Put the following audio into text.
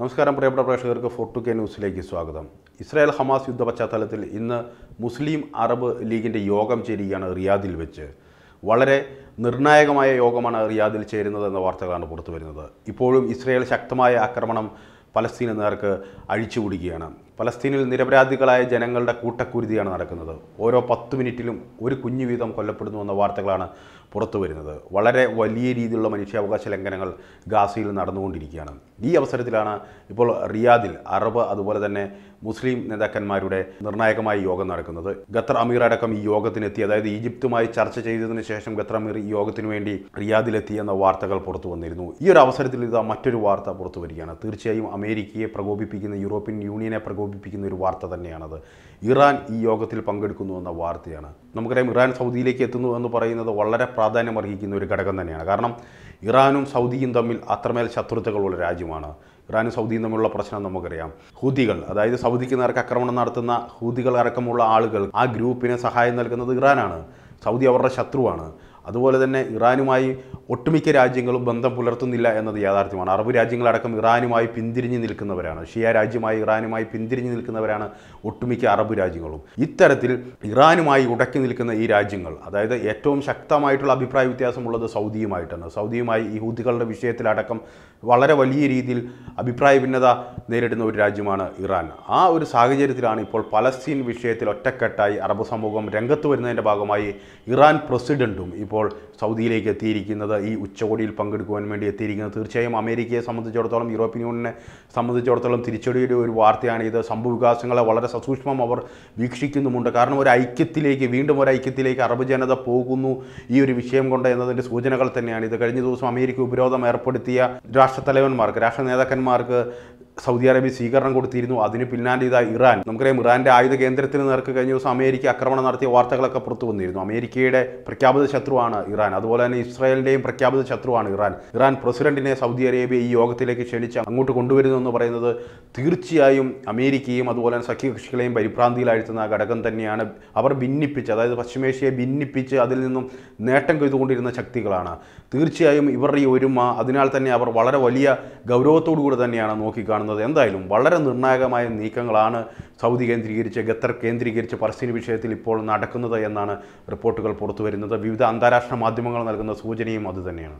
നമസ്കാരം പ്രിയപ്പെട്ട പ്രേക്ഷകർക്ക് ഫോർട്ടു കെ ന്യൂസിലേക്ക് സ്വാഗതം ഇസ്രായേൽ ഹമാസ് യുദ്ധ പശ്ചാത്തലത്തിൽ ഇന്ന് മുസ്ലിം അറബ് ലീഗിൻ്റെ യോഗം ചേരുകയാണ് റിയാദിൽ വെച്ച് വളരെ നിർണായകമായ യോഗമാണ് റിയാദിൽ ചേരുന്നത് എന്ന വാർത്തകളാണ് പുറത്തു വരുന്നത് ഇപ്പോഴും ഇസ്രായേൽ ശക്തമായ ആക്രമണം പലസ്തീനുകാർക്ക് നേർക്ക് അഴിച്ചുവിടുകയാണ് പലസ്തീനിൽ നിരപരാധികളായ ജനങ്ങളുടെ കൂട്ടക്കുരുതിയാണ് നടക്കുന്നത് ഓരോ പത്ത് മിനിറ്റിലും ഒരു കുഞ്ഞു വീതം കൊല്ലപ്പെടുന്നു എന്ന വാർത്തകളാണ് പുറത്തു വരുന്നത് വളരെ വലിയ രീതിയിലുള്ള മനുഷ്യാവകാശ ലംഘനങ്ങൾ ഗാസയിൽ നടന്നുകൊണ്ടിരിക്കുകയാണ് ഈ അവസരത്തിലാണ് ഇപ്പോൾ റിയാദിൽ അറബ് അതുപോലെ തന്നെ മുസ്ലിം നേതാക്കന്മാരുടെ നിർണായകമായ യോഗം നടക്കുന്നത് ഖത്തർ അമീർ അടക്കം ഈ യോഗത്തിനെത്തി അതായത് ഈജിപ്തുമായി ചർച്ച ചെയ്തതിനു ശേഷം ഖത്തർ അമീർ ഈ യോഗത്തിനു വേണ്ടി റിയാദിലെത്തി എന്ന വാർത്തകൾ പുറത്തു വന്നിരുന്നു ഈ ഒരു അവസരത്തിൽ ഇതാ മറ്റൊരു വാർത്ത പുറത്തു വരികയാണ് തീർച്ചയായും അമേരിക്കയെ പ്രകോപിപ്പിക്കുന്ന യൂറോപ്യൻ യൂണിയനെ പ്രകോപിപ്പിക്കുന്ന ഒരു വാർത്ത തന്നെയാണത് ഇറാൻ ഈ യോഗത്തിൽ പങ്കെടുക്കുന്നു എന്ന വാർത്തയാണ് നമുക്കറിയാം ഇറാൻ സൗദിയിലേക്ക് എത്തുന്നു എന്ന് പറയുന്നത് വളരെ പ്രാധാന്യം അർഹിക്കുന്ന ഒരു ഘടകം തന്നെയാണ് കാരണം ഇറാനും സൗദിയും തമ്മിൽ അത്രമേൽ ശത്രുതകളുള്ള രാജ്യമാണ് ഇറാനും സൗദിയും തമ്മിലുള്ള പ്രശ്നം നമുക്കറിയാം ഹൂതികൾ അതായത് സൗദിക്ക് നേർക്ക് ആക്രമണം നടത്തുന്ന ഹൂതികൾ അടക്കമുള്ള ആളുകൾ ആ ഗ്രൂപ്പിന് സഹായം നൽകുന്നത് ഇറാനാണ് സൗദി അവരുടെ ശത്രുവാണ് അതുപോലെ തന്നെ ഇറാനുമായി ഒട്ടുമിക്ക രാജ്യങ്ങളും ബന്ധം പുലർത്തുന്നില്ല എന്നത് യാഥാർത്ഥ്യമാണ് അറബ് രാജ്യങ്ങളടക്കം ഇറാനുമായി പിന്തിരിഞ്ഞു നിൽക്കുന്നവരാണ് ഷിയ രാജ്യമായി ഇറാനുമായി പിന്തിരിഞ്ഞു നിൽക്കുന്നവരാണ് ഒട്ടുമിക്ക അറബ് രാജ്യങ്ങളും ഇത്തരത്തിൽ ഇറാനുമായി ഉടക്കി നിൽക്കുന്ന ഈ രാജ്യങ്ങൾ അതായത് ഏറ്റവും ശക്തമായിട്ടുള്ള അഭിപ്രായ വ്യത്യാസമുള്ളത് സൗദിയുമായിട്ടാണ് സൗദിയുമായി ഈ ഹൂതികളുടെ വിഷയത്തിലടക്കം വളരെ വലിയ രീതിയിൽ അഭിപ്രായ ഭിന്നത നേരിടുന്ന ഒരു രാജ്യമാണ് ഇറാൻ ആ ഒരു സാഹചര്യത്തിലാണ് ഇപ്പോൾ പലസ്തീൻ വിഷയത്തിൽ ഒറ്റക്കെട്ടായി അറബ് സമൂഹം രംഗത്ത് വരുന്നതിൻ്റെ ഭാഗമായി ഇറാൻ പ്രസിഡൻറ്റും ഇപ്പോൾ ഇപ്പോൾ സൗദിയിലേക്ക് എത്തിയിരിക്കുന്നത് ഈ ഉച്ചകോടിയിൽ പങ്കെടുക്കുവാൻ വേണ്ടി എത്തിയിരിക്കുന്നത് തീർച്ചയായും അമേരിക്കയെ സംബന്ധിച്ചിടത്തോളം യൂറോപ്യൻ യൂണിയനെ സംബന്ധിച്ചിടത്തോളം തിരിച്ചടിയുടെ ഒരു വാർത്തയാണ് ഇത് സംഭവവികാസങ്ങളെ വളരെ സസൂക്ഷ്മം അവർ വീക്ഷിക്കുന്നുമുണ്ട് കാരണം ഒരു ഐക്യത്തിലേക്ക് വീണ്ടും ഒരു ഐക്യത്തിലേക്ക് അറബ് ജനത പോകുന്നു ഈ ഒരു വിഷയം കൊണ്ട് എന്നതിൻ്റെ സൂചനകൾ തന്നെയാണ് ഇത് കഴിഞ്ഞ ദിവസം അമേരിക്ക ഉപരോധം ഏർപ്പെടുത്തിയ രാഷ്ട്രത്തലവന്മാർക്ക് രാഷ്ട്ര നേതാക്കന്മാർക്ക് സൗദി അറേബ്യ സ്വീകരണം കൊടുത്തിരുന്നു അതിന് പിന്നാലെ ഇതാ ഇറാൻ നമുക്കറിയാം ഇറാന്റെ ആയുധ കേന്ദ്രത്തിന് നേർക്ക് കഴിഞ്ഞ ദിവസം അമേരിക്ക ആക്രമണം നടത്തിയ വാർത്തകളൊക്കെ പുറത്തു വന്നിരുന്നു അമേരിക്കയുടെ പ്രഖ്യാപിത ശത്രുവാണ് ഇറാൻ അതുപോലെ തന്നെ ഇസ്രായേലിന്റെയും പ്രഖ്യാപിത ശത്രുവാണ് ഇറാൻ ഇറാൻ പ്രസിഡന്റിനെ സൗദി അറേബ്യ ഈ യോഗത്തിലേക്ക് ക്ഷണിച്ച് അങ്ങോട്ട് കൊണ്ടുവരുന്നു എന്ന് പറയുന്നത് തീർച്ചയായും അമേരിക്കയും അതുപോലെ തന്നെ സഖ്യകക്ഷികളെയും പരിഭ്രാന്തിയിലാഴ്ത്തുന്ന ഘടകം തന്നെയാണ് അവർ ഭിന്നിപ്പിച്ച് അതായത് പശ്ചിമേഷ്യയെ ഭിന്നിപ്പിച്ച് അതിൽ നിന്നും നേട്ടം കൊയ്തുകൊണ്ടിരുന്ന ശക്തികളാണ് തീർച്ചയായും ഇവരുടെ ഈ ഒരുമ അതിനാൽ തന്നെ അവർ വളരെ വലിയ ഗൗരവത്തോടു കൂടി തന്നെയാണ് നോക്കിക്കാണുന്നത് കാണുന്നത് എന്തായാലും വളരെ നിർണായകമായ നീക്കങ്ങളാണ് സൗദി കേന്ദ്രീകരിച്ച് ഖത്തർ കേന്ദ്രീകരിച്ച് പലസ്തീൻ വിഷയത്തിൽ ഇപ്പോൾ നടക്കുന്നത് എന്നാണ് റിപ്പോർട്ടുകൾ പുറത്തുവരുന്നത് വിവിധ അന്താരാഷ്ട്ര മാധ്യമങ്ങൾ നൽകുന്ന സൂചനയും അതുതന്നെയാണ്